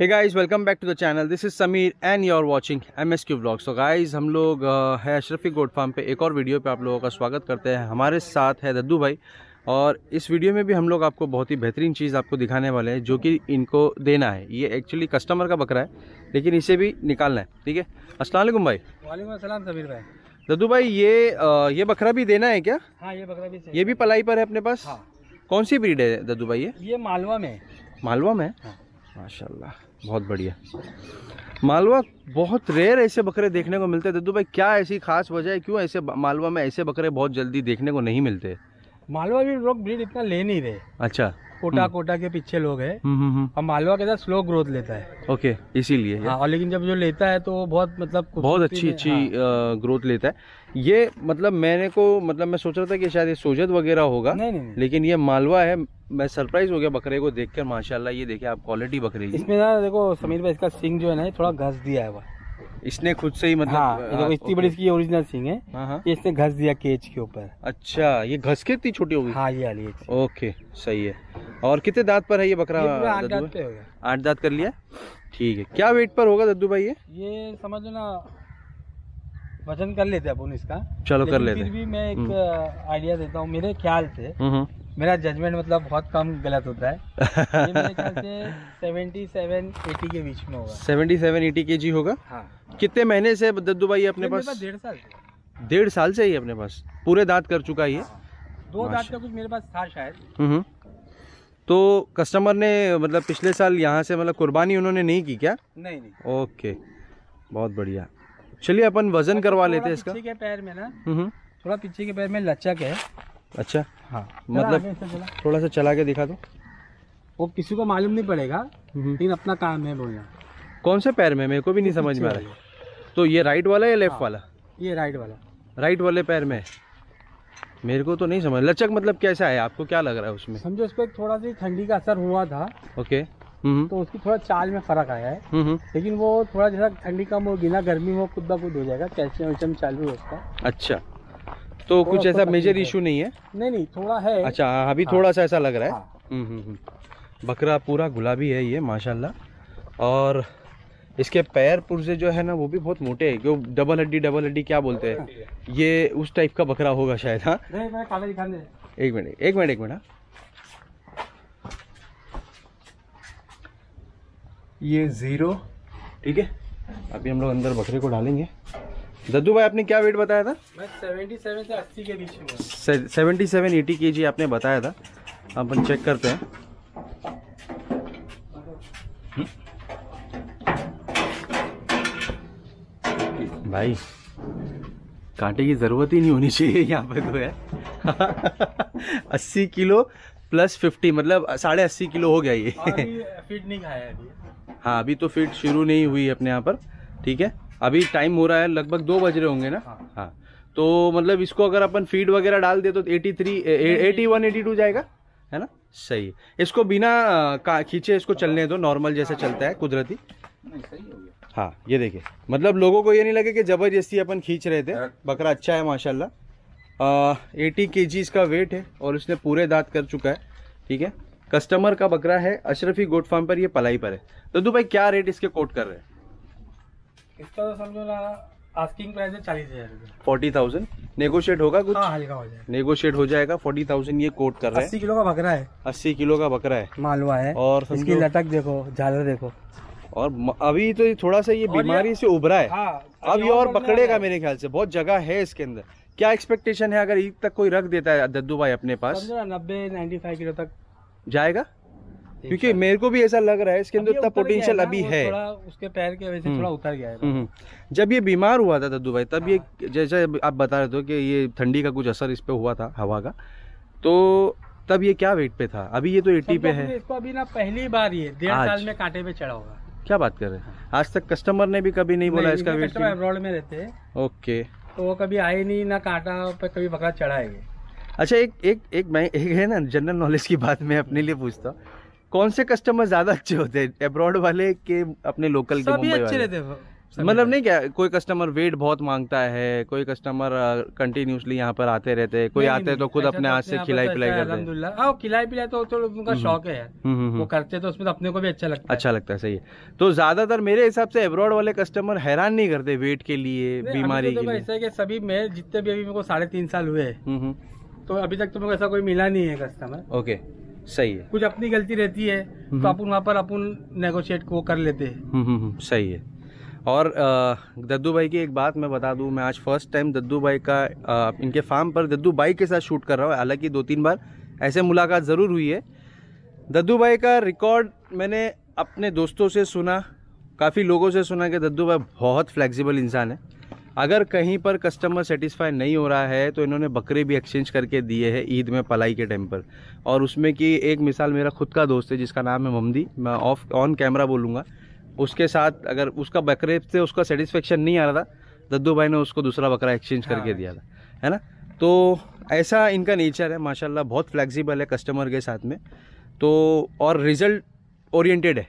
Hey guys welcome back to the channel this is Sameer and you are watching M S Q blog so guys हम लोग है अशरफी गोड farm पे एक और वीडियो पे आप लोगों का स्वागत करते हैं हमारे साथ है दद्दू भाई और इस वीडियो में भी हम लोग आपको बहुत ही बेहतरीन चीज़ आपको दिखाने वाले हैं जो कि इनको देना है ये एक्चुअली कस्टमर का बकरा है लेकिन इसे भी निकालना है ठीक है असलम भाई वाले समीर भाई दद्दू भाई ये आ, ये बकरा भी देना है क्या हाँ ये बकरा भी ये भी पलाई पर है अपने पास हाँ। कौन सी ब्रीड है दद्दू भाई ये ये मालवा में मालवा में हाँ। माशाल्लाह बहुत बढ़िया मालवा बहुत रेयर ऐसे बकरे देखने को मिलते हैं दद्दू भाई क्या ऐसी खास वजह है क्यों ऐसे मालवा में ऐसे बकरे बहुत जल्दी देखने को नहीं मिलते मालवा भी लोग ब्रीड इतना ले नहीं रहे अच्छा कोटा हम्म। कोटा के पीछे लोग है हम्म, हम्म, और मालवा के साथ स्लो ग्रोथ लेता है ओके इसीलिए और हाँ, लेकिन जब जो लेता है तो बहुत मतलब बहुत अच्छी अच्छी हाँ। ग्रोथ लेता है ये मतलब मैंने को मतलब मैं सोच रहा था कि शायद ये सोजत वगैरह होगा नहीं, नहीं, नहीं। लेकिन ये मालवा है मैं सरप्राइज हो गया बकरे को देखकर माशाल्लाह ये देखिए आप क्वालिटी बकरे की इसमें ना देखो समीर भाई इसका सिंग जो है ना थोड़ा घस दिया है इसने खुद से ही मतलब हाँ, हाँ, इतनी बड़ी इसकी ओरिजिनल सिंग है हाँ, ये हाँ। इसने घस दिया केज के ऊपर अच्छा ये घस के इतनी छोटी होगी हाँ ये वाली ओके सही है और कितने दांत पर है ये बकरा आठ दांत कर लिया ठीक है क्या वेट पर होगा दद्दू भाई ये ये समझ ना वजन कर लेते अपन इसका चलो कर लेते फिर भी मैं एक आइडिया हम्म। देता हूँ मेरे ख्याल से हम्म, हम्म। मेरा जजमेंट मतलब बहुत कम गलत होता है ये मेरे ख्याल से 77 80 के बीच में होगा होगा हाँ कितने महीने से दद्दू भाई अपने पास डेढ़ साल डेढ़ साल से ही अपने पास पूरे दांत कर चुका है हाँ। दो दांत अच्छा। का कुछ मेरे पास था शायद हम्म। तो कस्टमर ने मतलब पिछले साल यहाँ से मतलब कुर्बानी उन्होंने नहीं की क्या नहीं नहीं ओके बहुत बढ़िया चलिए अपन वजन अच्छा, करवा लेते हैं इसका के पैर में ना हम्म। थोड़ा पीछे के पैर में लचक है अच्छा हाँ मतलब थोड़ा सा चला के दिखा दो वो किसी को मालूम नहीं पड़ेगा हम्म। लेकिन अपना काम है बोलना कौन से पैर में मेरे को भी नहीं समझ में आ रहा है तो ये राइट वाला या लेफ्ट हाँ। वाला ये राइट वाला राइट वाले पैर में मेरे को तो नहीं समझ लचक मतलब कैसा है आपको क्या लग रहा है उसमें समझो उस पर थोड़ा सी ठंडी का असर हुआ था ओके हम्म। तो उसकी थोड़ा चाल में फर्क आया है हम्म, लेकिन वो थोड़ा जैसा ठंडी कम हो गिना गर्मी हो खुद बुद्ध हो जाएगा कैल्शियम वैल्शियम चालू हो उसका अच्छा तो कुछ ऐसा मेजर इशू नहीं है नहीं नहीं थोड़ा है अच्छा हाँ, अभी हाँ। थोड़ा सा ऐसा लग रहा है हाँ। हम्म, हम्म, हम्म। बकरा पूरा गुलाबी है ये माशाल्लाह और इसके पैर पुरजे जो है ना वो भी बहुत मोटे हैं जो डबल हड्डी डबल हड्डी क्या बोलते हैं ये उस टाइप का बकरा होगा शायद हाँ एक मिनट एक मिनट एक मिनट ये ज़ीरो ठीक है अभी हम लोग अंदर बकरे को डालेंगे दद्दू भाई आपने क्या वेट बताया था सेवेंटी सेवन एटी के जी आपने बताया था अपन चेक करते हैं भाई कांटे की ज़रूरत ही नहीं होनी चाहिए यहाँ पे तो है अस्सी किलो प्लस फिफ्टी मतलब साढ़े अस्सी किलो हो गया ये फिट नहीं खाया अभी हाँ अभी तो फिट शुरू नहीं हुई अपने यहाँ पर ठीक है अभी टाइम हो रहा है लगभग दो बज रहे होंगे ना हाँ, हाँ। तो मतलब इसको अगर अपन फीड वगैरह डाल दे तो eighty three eighty one eighty two जाएगा है ना सही है इसको बिना खींचे इसको चलने दो नॉर्मल जैसे चलता है कुदरती हाँ ये देखिए मतलब लोगों को ये नहीं लगे कि ज़बरदस्ती अपन खींच रहे थे हाँ। बकरा अच्छा है माशाला एटी के जी इसका वेट है और इसने पूरे दांत कर चुका है ठीक है कस्टमर का बकरा है अशरफी गोट फार्म पर ये पलाई पर है तो भाई क्या रेट इसके कोट कर रहे हैं इसका तो समझो ना आस्किंग प्राइस है चालीस हजार फोर्टी थाउजेंड नेगोशिएट होगा कुछ हाँ, हल्का हो जाएगा नेगोशिएट हो जाएगा फोर्टी थाउजेंड ये कोट कर रहा है अस्सी किलो का बकरा है अस्सी किलो का बकरा है मालवा है और इसकी लटक देखो झालर देखो और अभी तो थोड़ा सा ये बीमारी से उभरा है हाँ, अब ये और पकड़ेगा मेरे ख्याल से बहुत जगह है इसके अंदर क्या एक्सपेक्टेशन है अगर ईद तक कोई रख देता है दद्दू भाई अपने पास नब्बे नाइन्टी फाइव किलो तक जाएगा क्योंकि मेरे को भी ऐसा लग रहा है इसके अंदर इतना पोटेंशियल अभी है उसके पैर के वजह से हम्म। थोड़ा उतर गया है हम्म, हम्म। जब ये बीमार हुआ था दुबई तब ये हाँ। जैसे आप बता रहे थे कि ये ठंडी का कुछ असर इस पर हुआ था हवा का तो तब ये क्या वेट पे था अभी ये तो एटी पे है इसको अभी ना पहली बार ये डेढ़ साल में कांटे पे चढ़ा होगा क्या बात कर रहे हैं आज तक कस्टमर ने भी कभी नहीं बोला इसका वेट अब्रॉड में रहते हैं ओके तो वो कभी आए नहीं ना कांटा पे कभी बकरा चढ़ा अच्छा एक एक एक मैं एक है ना जनरल नॉलेज की बात मैं अपने लिए पूछता हूँ कौन से कस्टमर ज्यादा अच्छे होते हैं अब्रॉड वाले के अपने लोकल के मुंबई अच्छे रहते मतलब नहीं क्या कोई कस्टमर वेट बहुत मांगता है कोई कस्टमर कंटिन्यूसली यहाँ पर आते रहते हैं कोई आते तो नहीं, तो खुद अपने हाथ से खिलाई पिलाई करते हैं हाँ, खिलाई पिलाई तो तो उनका हम्म, शौक है हम्म, हम्म, वो करते तो उसमें तो अपने को भी अच्छा लगता है अच्छा लगता है सही है तो ज्यादातर मेरे हिसाब से एब्रॉड वाले कस्टमर हैरान नहीं करते वेट के लिए तो बीमारी के लिए सभी में जितने भी अभी मेरे को साढ़े तीन साल हुए तो अभी तक तो मेरे ऐसा कोई मिला नहीं है कस्टमर ओके सही है कुछ अपनी गलती रहती है तो अपन हम्म। वहाँ पर अपन नेगोशिएट वो कर लेते हैं हम्म, हम्म, सही है और दद्दू भाई की एक बात मैं बता दूं मैं आज फर्स्ट टाइम दद्दू भाई का इनके फार्म पर दद्दू भाई के साथ शूट कर रहा हूँ हालांकि दो तीन बार ऐसे मुलाकात ज़रूर हुई है दद्दू भाई का रिकॉर्ड मैंने अपने दोस्तों से सुना काफ़ी लोगों से सुना कि दद्दू भाई बहुत फ्लेक्सिबल इंसान है अगर कहीं पर कस्टमर सेटिस्फाई नहीं हो रहा है तो इन्होंने बकरे भी एक्सचेंज करके दिए हैं ईद में पलाई के टाइम पर और उसमें कि एक मिसाल मेरा खुद का दोस्त है जिसका नाम है ममदी मैं ऑफ ऑन कैमरा बोलूँगा उसके साथ अगर उसका बकरे से उसका सेटिस्फेक्शन नहीं आ रहा था दद्दू भाई ने उसको दूसरा बकरा एक्सचेंज करके हाँ। दिया था है ना तो ऐसा इनका नेचर है माशाल्लाह बहुत फ्लेक्सिबल है कस्टमर के साथ में तो और रिजल्ट ओरिएंटेड है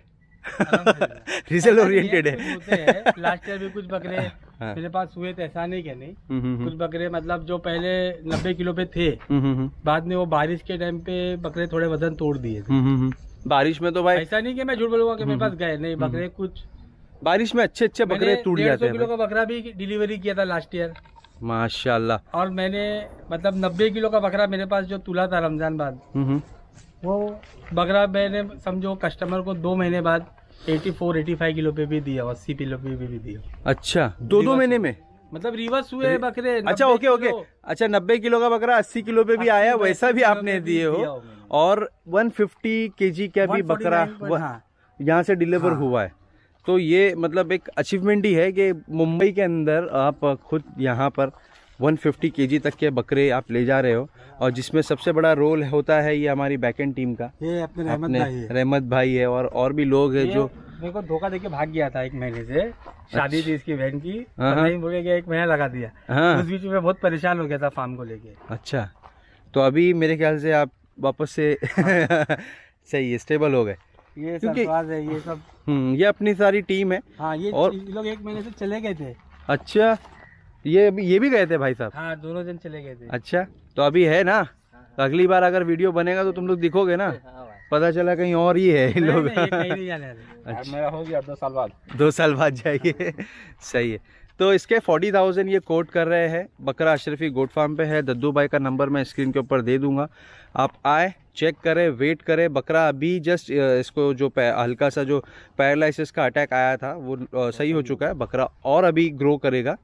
रिजल्ट हाँ। ओरिएंटेड है लास्ट तो ईयर भी कुछ बकरे हाँ। मेरे पास हुए थे ऐसा नहीं क्या नहीं हम्म, हम्म, हम्म। कुछ बकरे मतलब जो पहले नब्बे किलो पे थे बाद में वो बारिश के टाइम पे बकरे थोड़े वजन तोड़ दिए थे बारिश में तो भाई ऐसा नहीं कि मैं झूठ बोलूंगा कि मेरे पास गए नहीं बकरे कुछ बारिश में अच्छे अच्छे बकरे टूट जाते हैं किलो का बकरा भी डिलीवरी किया था लास्ट ईयर माशाल्लाह और मैंने मतलब नब्बे किलो का बकरा मेरे पास जो तुला था रमजान बाद वो बकरा मैंने समझो कस्टमर को दो महीने बाद 84, 85 किलो पे भी दिया अस्सी किलो पे भी, दिया अच्छा दो दो महीने में मतलब रिवर्स हुए बकरे अच्छा ओके ओके अच्छा नब्बे किलो का बकरा अस्सी किलो पे भी आया वैसा भी आपने दिए हो और वन फिफ्टी के जी का भी बकरा हाँ। यहाँ से डिलीवर हाँ। हुआ है तो ये मतलब एक अचीवमेंट ही है कि मुंबई के अंदर आप खुद यहाँ पर 150 केजी तक के बकरे आप ले जा रहे हो और जिसमें सबसे बड़ा रोल होता है ये हमारी बैकेंड टीम का ये अपने रहमत अपने भाई है रहमत भाई है और और भी लोग हैं जो मेरे को धोखा देके भाग गया था एक महीने से अच्छा। शादी थी इसकी बहन की हाँ, हाँ। बोले गया एक महीना लगा दिया हाँ। उस बीच में बहुत परेशान हो गया था फार्म को लेके अच्छा तो अभी मेरे ख्याल से आप वापस से सही है स्टेबल हो गए ये है ये सब हम्म, ये अपनी सारी टीम है हाँ ये और... लोग एक महीने से चले गए थे अच्छा ये ये भी गए थे भाई साहब हाँ दोनों जन चले गए थे अच्छा तो अभी है ना हाँ।, हाँ। तो अगली बार अगर वीडियो बनेगा तो तुम लोग दिखोगे ना हाँ, पता चला कहीं और ही है लोग अच्छा मेरा हो गया दो साल बाद दो साल बाद जाइए सही है तो इसके फोर्टी थाउजेंड ये कोट कर रहे हैं बकरा अशरफी गोट फार्म पे है दद्दू भाई का नंबर मैं स्क्रीन के ऊपर दे दूंगा आप आए चेक करें वेट करें बकरा अभी जस्ट इसको जो हल्का सा जो पैरालिसिस का अटैक आया था वो सही हो चुका है बकरा और अभी ग्रो करेगा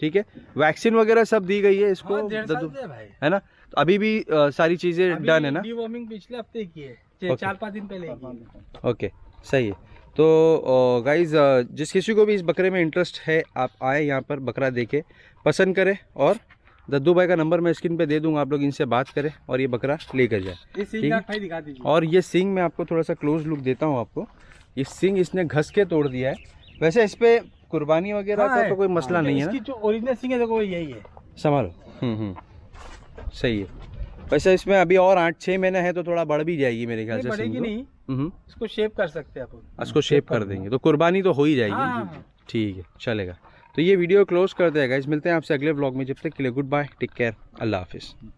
ठीक है वैक्सीन वगैरह सब दी गई है इसको हाँ, है ना तो अभी भी सारी चीज़ें डन है ना पिछले हफ्ते की है चार पाँच दिन पहले ओके सही है तो गाइज़ जिस किसी को भी इस बकरे में इंटरेस्ट है आप आए यहाँ पर बकरा देखे पसंद करें और दद्दू भाई का नंबर मैं स्क्रीन पे दे दूंगा आप लोग इनसे बात करें और ये बकरा लेकर जाए और ये सिंग मैं आपको थोड़ा सा क्लोज लुक देता हूँ आपको ये सिंग इसने घस के तोड़ दिया है वैसे इस पर कुर्बानी वगैरह हाँ का तो कोई मसला हाँ, नहीं है जो ओरिजिनल सिंग है तो यही है संभालो हम्म, हम्म। सही है वैसे इसमें अभी और आठ छः महीने हैं तो थोड़ा बढ़ भी जाएगी मेरे ख्याल से बढ़ेगी नहीं हम्म। इसको शेप कर सकते हैं अपन इसको शेप कर देंगे तो कुर्बानी तो हो ही जाएगी हाँ, हाँ, हाँ। ठीक है चलेगा तो ये वीडियो क्लोज कर देगा इस मिलते हैं आपसे अगले ब्लॉग में जब तक के लिए गुड बाय टेक केयर अल्लाह हाफिज़